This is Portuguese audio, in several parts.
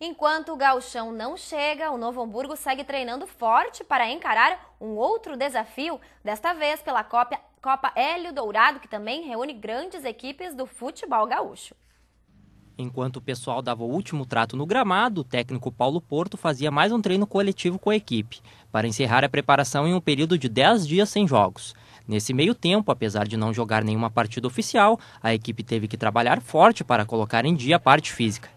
Enquanto o gauchão não chega, o Novo Hamburgo segue treinando forte para encarar um outro desafio, desta vez pela Copa, Copa Hélio Dourado, que também reúne grandes equipes do futebol gaúcho. Enquanto o pessoal dava o último trato no gramado, o técnico Paulo Porto fazia mais um treino coletivo com a equipe, para encerrar a preparação em um período de 10 dias sem jogos. Nesse meio tempo, apesar de não jogar nenhuma partida oficial, a equipe teve que trabalhar forte para colocar em dia a parte física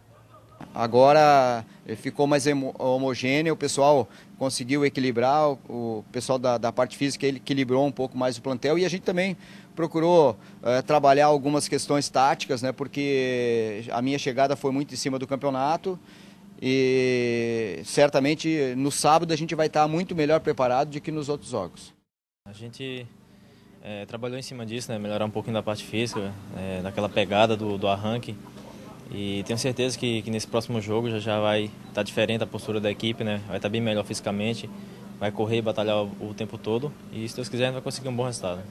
agora eh, ficou mais homogêneo, o pessoal conseguiu equilibrar, o pessoal da, da parte física ele equilibrou um pouco mais o plantel e a gente também procurou é, trabalhar algumas questões táticas, né, porque a minha chegada foi muito em cima do campeonato e certamente no sábado a gente vai estar muito melhor preparado do que nos outros jogos. A gente é, trabalhou em cima disso, né, melhorar um pouquinho da parte física, é, daquela pegada do, do arranque. E tenho certeza que, que nesse próximo jogo já, já vai estar tá diferente a postura da equipe, né? Vai estar tá bem melhor fisicamente, vai correr e batalhar o, o, tempo todo. E se Deus quiser, vai conseguir um bom resultado.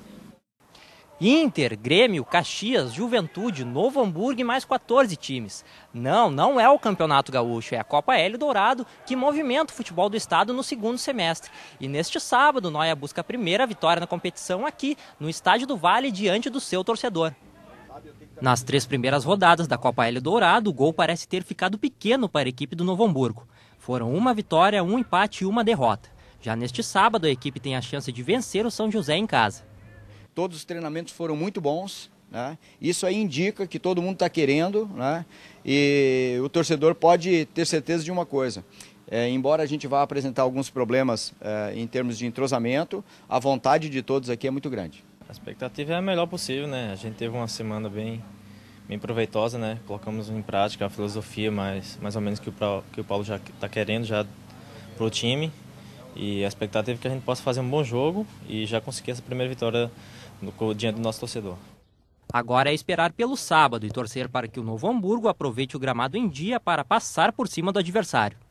Inter, Grêmio, Caxias, Juventude, Novo Hamburgo e mais 14 times. Não, não é o Campeonato Gaúcho, é a Copa L Dourado que movimenta o futebol do estado no segundo semestre. E neste sábado, Noia busca a primeira vitória na competição aqui, no Estádio do Vale, diante do seu torcedor. Nas três primeiras rodadas da Copa L Dourado, o gol parece ter ficado pequeno para a equipe do Novo Hamburgo. Foram uma vitória, um empate e uma derrota. Já neste sábado, a equipe tem a chance de vencer o São José em casa. Todos os treinamentos foram muito bons. Né? Isso aí indica que todo mundo está querendo né? e o torcedor pode ter certeza de uma coisa. É, embora a gente vá apresentar alguns problemas é, em termos de entrosamento, a vontade de todos aqui é muito grande. A expectativa é a melhor possível, né? A gente teve uma semana bem, bem proveitosa, né? Colocamos em prática a filosofia mais, mais ou menos que o, que o Paulo já está querendo já para o time. E a expectativa é que a gente possa fazer um bom jogo e já conseguir essa primeira vitória no, diante do nosso torcedor. Agora é esperar pelo sábado e torcer para que o Novo Hamburgo aproveite o gramado em dia para passar por cima do adversário.